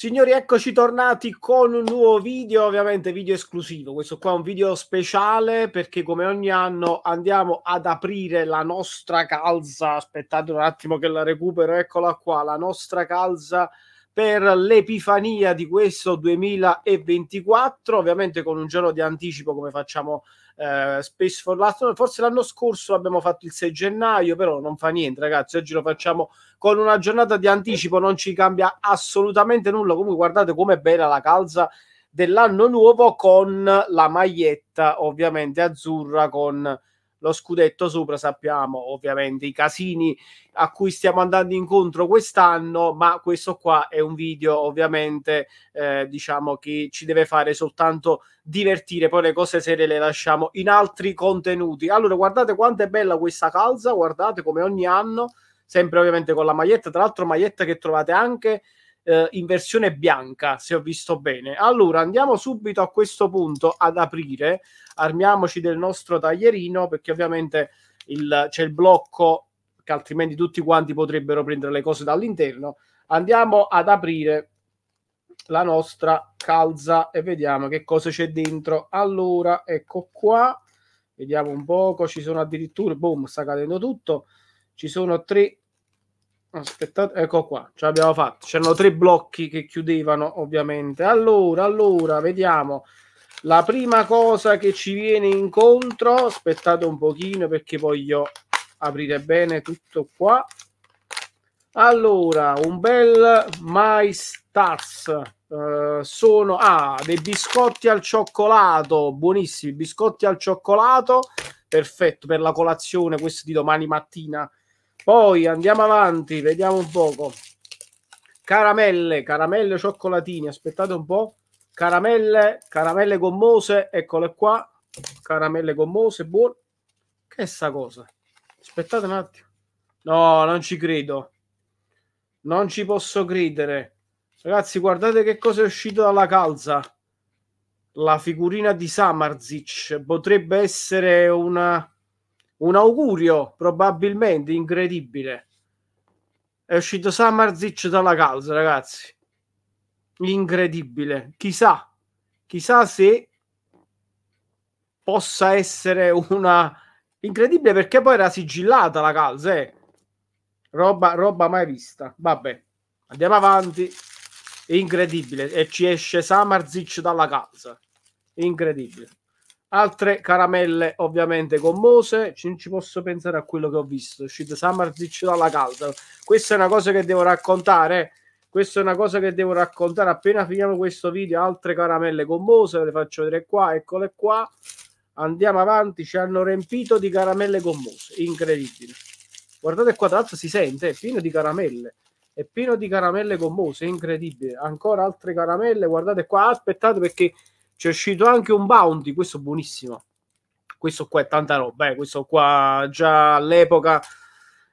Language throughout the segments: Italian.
Signori, eccoci tornati con un nuovo video, ovviamente video esclusivo. Questo qua è un video speciale perché come ogni anno andiamo ad aprire la nostra calza. Aspettate un attimo che la recupero, eccola qua, la nostra calza per l'epifania di questo 2024, ovviamente con un giorno di anticipo come facciamo eh, spesso for last, forse l'anno scorso abbiamo fatto il 6 gennaio, però non fa niente ragazzi, oggi lo facciamo con una giornata di anticipo, non ci cambia assolutamente nulla, comunque guardate com'è bella la calza dell'anno nuovo con la maglietta ovviamente azzurra con lo scudetto sopra, sappiamo ovviamente i casini a cui stiamo andando incontro quest'anno, ma questo qua è un video ovviamente eh, diciamo che ci deve fare soltanto divertire, poi le cose serie le lasciamo in altri contenuti. Allora guardate quanto è bella questa calza, guardate come ogni anno, sempre ovviamente con la maglietta, tra l'altro maglietta che trovate anche eh, in versione bianca, se ho visto bene. Allora, andiamo subito a questo punto ad aprire, armiamoci del nostro taglierino, perché ovviamente il, c'è il blocco che altrimenti tutti quanti potrebbero prendere le cose dall'interno. Andiamo ad aprire la nostra calza e vediamo che cosa c'è dentro. Allora, ecco qua, vediamo un poco, ci sono addirittura, boom, sta cadendo tutto, ci sono tre aspettate, ecco qua, ce l'abbiamo fatta. C'erano tre blocchi che chiudevano, ovviamente. Allora, allora, vediamo. La prima cosa che ci viene incontro, aspettate un pochino perché voglio aprire bene tutto qua. Allora, un bel My Stars. Eh, sono ah, dei biscotti al cioccolato, buonissimi, biscotti al cioccolato, perfetto per la colazione, questo di domani mattina poi andiamo avanti, vediamo un poco. Caramelle, caramelle cioccolatini, aspettate un po'. Caramelle, caramelle gommose, eccole qua. Caramelle gommose, buone. Che è sta cosa? Aspettate un attimo. No, non ci credo. Non ci posso credere. Ragazzi, guardate che cosa è uscito dalla calza. La figurina di Samarzic potrebbe essere una un augurio probabilmente incredibile. È uscito Samarzic dalla calza, ragazzi. Incredibile. Chissà, chissà se possa essere una incredibile perché poi era sigillata la calza, eh. Roba, roba mai vista. Vabbè, andiamo avanti. Incredibile. E ci esce Samarzic dalla calza. Incredibile. Altre caramelle ovviamente gommose, non ci posso pensare a quello che ho visto, è uscito Samardic dalla calda. Questa è una cosa che devo raccontare, questa è una cosa che devo raccontare appena finiamo questo video, altre caramelle gommose, ve le faccio vedere qua, eccole qua. Andiamo avanti, ci hanno riempito di caramelle gommose, incredibile. Guardate qua, tra l'altro si sente, è pieno di caramelle è pieno di caramelle gommose, incredibile. Ancora altre caramelle, guardate qua, aspettate perché c'è uscito anche un bounty, questo buonissimo. Questo qua è tanta roba, eh. questo qua già all'epoca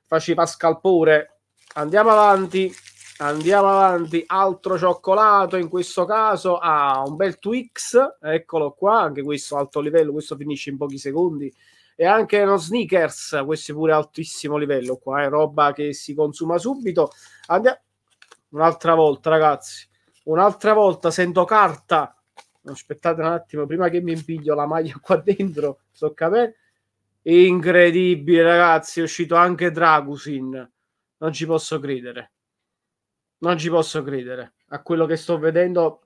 faceva scalpore. Andiamo avanti, andiamo avanti. Altro cioccolato in questo caso ha ah, un bel Twix, eccolo qua, anche questo alto livello, questo finisce in pochi secondi. E anche uno sneakers, questo è pure altissimo livello qua, è eh. roba che si consuma subito. Andiamo un'altra volta, ragazzi. Un'altra volta sento carta aspettate un attimo prima che mi impiglio la maglia qua dentro sto capendo incredibile ragazzi è uscito anche Dragusin non ci posso credere non ci posso credere a quello che sto vedendo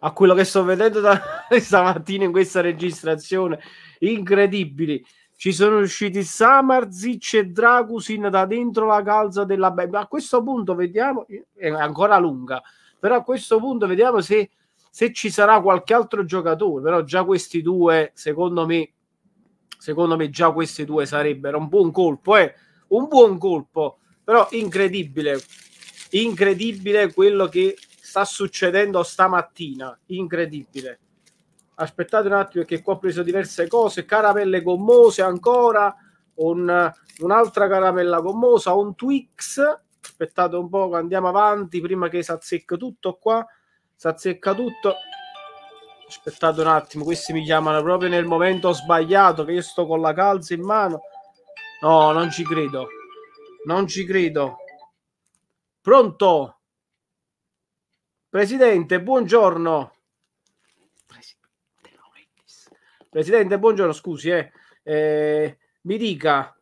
a quello che sto vedendo da stamattina in questa registrazione incredibili ci sono usciti Samarzic e Dragusin da dentro la calza della Bebba. A questo punto vediamo, è ancora lunga, però a questo punto vediamo se se ci sarà qualche altro giocatore, però già questi due, secondo me, secondo me già questi due sarebbero un buon colpo, eh? un buon colpo, però incredibile, incredibile quello che sta succedendo stamattina, incredibile. Aspettate un attimo perché qua ho preso diverse cose, caramelle gommose ancora, un, un'altra caramella gommosa, un Twix, aspettate un po' andiamo avanti prima che si azzecca tutto qua s'azzecca tutto aspettate un attimo questi mi chiamano proprio nel momento sbagliato che io sto con la calza in mano no non ci credo non ci credo pronto presidente buongiorno presidente buongiorno scusi eh. Eh, mi dica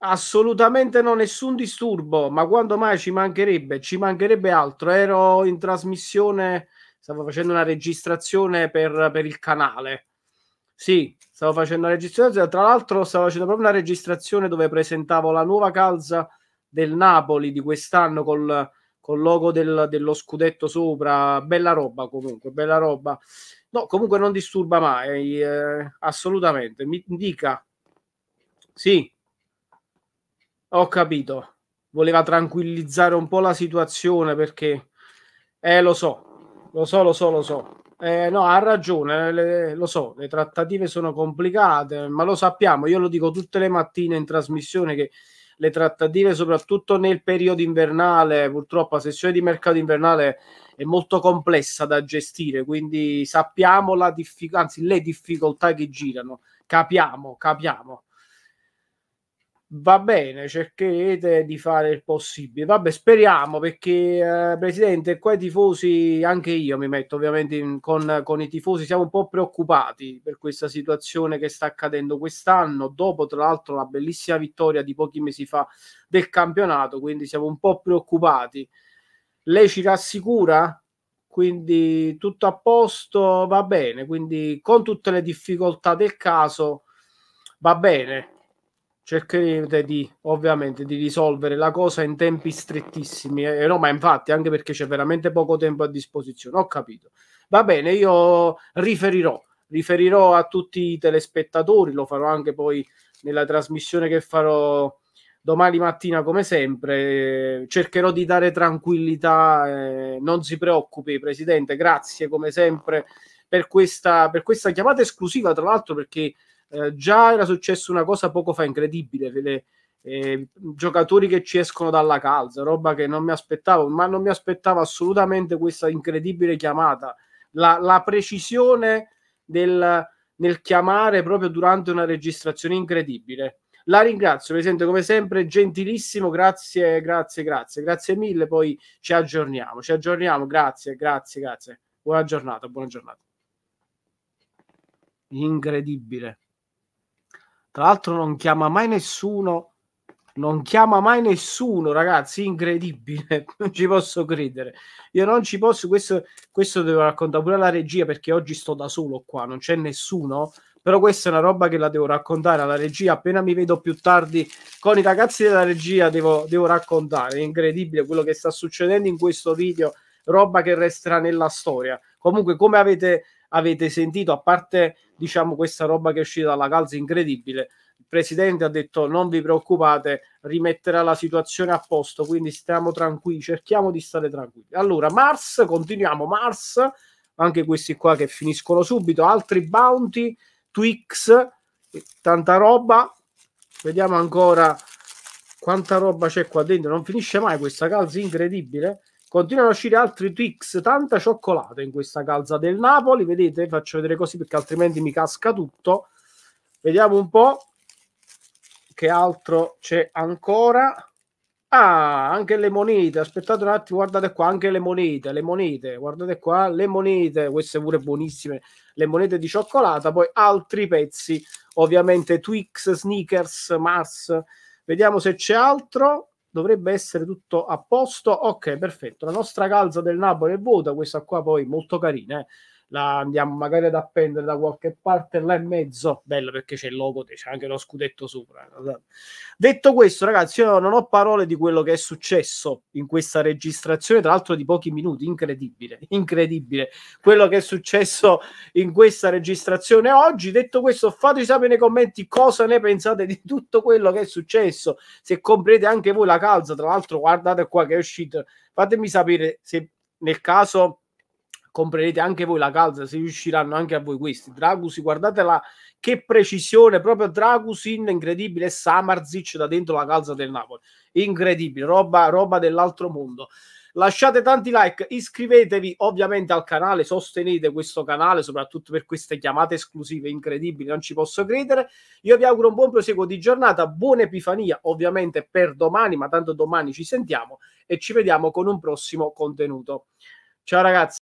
Assolutamente no, nessun disturbo, ma quando mai ci mancherebbe? Ci mancherebbe altro. Ero in trasmissione, stavo facendo una registrazione per, per il canale. Sì, stavo facendo una registrazione, tra l'altro stavo facendo proprio una registrazione dove presentavo la nuova calza del Napoli di quest'anno col, col logo del, dello scudetto sopra. Bella roba comunque, bella roba. No, comunque non disturba mai, eh, assolutamente. Mi dica. Sì, ho capito. Voleva tranquillizzare un po' la situazione perché... Eh, lo so, lo so, lo so, lo so. Eh, no, ha ragione, eh, le, lo so, le trattative sono complicate, ma lo sappiamo, io lo dico tutte le mattine in trasmissione che le trattative, soprattutto nel periodo invernale, purtroppo la sessione di mercato invernale è molto complessa da gestire, quindi sappiamo la diffic- anzi, le difficoltà che girano, capiamo, capiamo va bene, cercherete di fare il possibile. Vabbè, speriamo perché, eh, Presidente, qua i tifosi, anche io mi metto ovviamente in, con, con, i tifosi, siamo un po' preoccupati per questa situazione che sta accadendo quest'anno, dopo tra l'altro la bellissima vittoria di pochi mesi fa del campionato, quindi siamo un po' preoccupati. Lei ci rassicura? Quindi tutto a posto, va bene, quindi con tutte le difficoltà del caso va bene, cercherete di ovviamente di risolvere la cosa in tempi strettissimi eh, no ma infatti anche perché c'è veramente poco tempo a disposizione ho capito va bene io riferirò riferirò a tutti i telespettatori lo farò anche poi nella trasmissione che farò domani mattina come sempre cercherò di dare tranquillità eh, non si preoccupi presidente grazie come sempre per questa, per questa chiamata esclusiva tra l'altro perché eh, già era successa una cosa poco fa incredibile, le, eh, giocatori che ci escono dalla calza, roba che non mi aspettavo, ma non mi aspettavo assolutamente questa incredibile chiamata. La, la precisione del, nel chiamare proprio durante una registrazione incredibile. La ringrazio, Presidente, come sempre, gentilissimo, grazie, grazie, grazie, grazie mille, poi ci aggiorniamo, ci aggiorniamo, grazie, grazie, grazie. Buona giornata, buona giornata. Incredibile. Tra l'altro non chiama mai nessuno, non chiama mai nessuno, ragazzi, incredibile, non ci posso credere. Io non ci posso, questo, questo devo raccontare pure alla regia perché oggi sto da solo qua, non c'è nessuno, però questa è una roba che la devo raccontare alla regia, appena mi vedo più tardi con i ragazzi della regia devo, devo raccontare, è incredibile quello che sta succedendo in questo video, roba che resterà nella storia. Comunque, come avete, avete sentito, a parte diciamo questa roba che è uscita dalla calza incredibile il presidente ha detto non vi preoccupate rimetterà la situazione a posto quindi stiamo tranquilli cerchiamo di stare tranquilli allora Mars continuiamo Mars anche questi qua che finiscono subito altri bounty Twix tanta roba vediamo ancora quanta roba c'è qua dentro non finisce mai questa calza incredibile Continuano a uscire altri Twix, tanta cioccolata in questa calza del Napoli. Vedete, faccio vedere così perché altrimenti mi casca tutto. Vediamo un po' che altro c'è ancora. Ah, anche le monete. Aspettate un attimo, guardate qua, anche le monete, le monete, guardate qua, le monete, queste pure buonissime, le monete di cioccolata, poi altri pezzi, ovviamente Twix, Sneakers, Mars. Vediamo se c'è altro dovrebbe essere tutto a posto. Ok, perfetto. La nostra calza del Napoli è vuota, questa qua poi molto carina. Eh la andiamo magari ad appendere da qualche parte là in mezzo, bello perché c'è il logo, c'è anche lo scudetto sopra. Detto questo, ragazzi, io non ho parole di quello che è successo in questa registrazione, tra l'altro di pochi minuti, incredibile, incredibile quello che è successo in questa registrazione oggi. Detto questo, fateci sapere nei commenti cosa ne pensate di tutto quello che è successo, se comprate anche voi la calza, tra l'altro guardate qua che è uscito, fatemi sapere se nel caso comprerete anche voi la calza se riusciranno anche a voi questi. Dragusi, guardatela che precisione, proprio Dragusin, incredibile, Samarzic da dentro la calza del Napoli. Incredibile, roba, roba dell'altro mondo. Lasciate tanti like, iscrivetevi ovviamente al canale, sostenete questo canale, soprattutto per queste chiamate esclusive incredibili, non ci posso credere. Io vi auguro un buon proseguo di giornata, buona Epifania ovviamente per domani, ma tanto domani ci sentiamo e ci vediamo con un prossimo contenuto. Ciao ragazzi!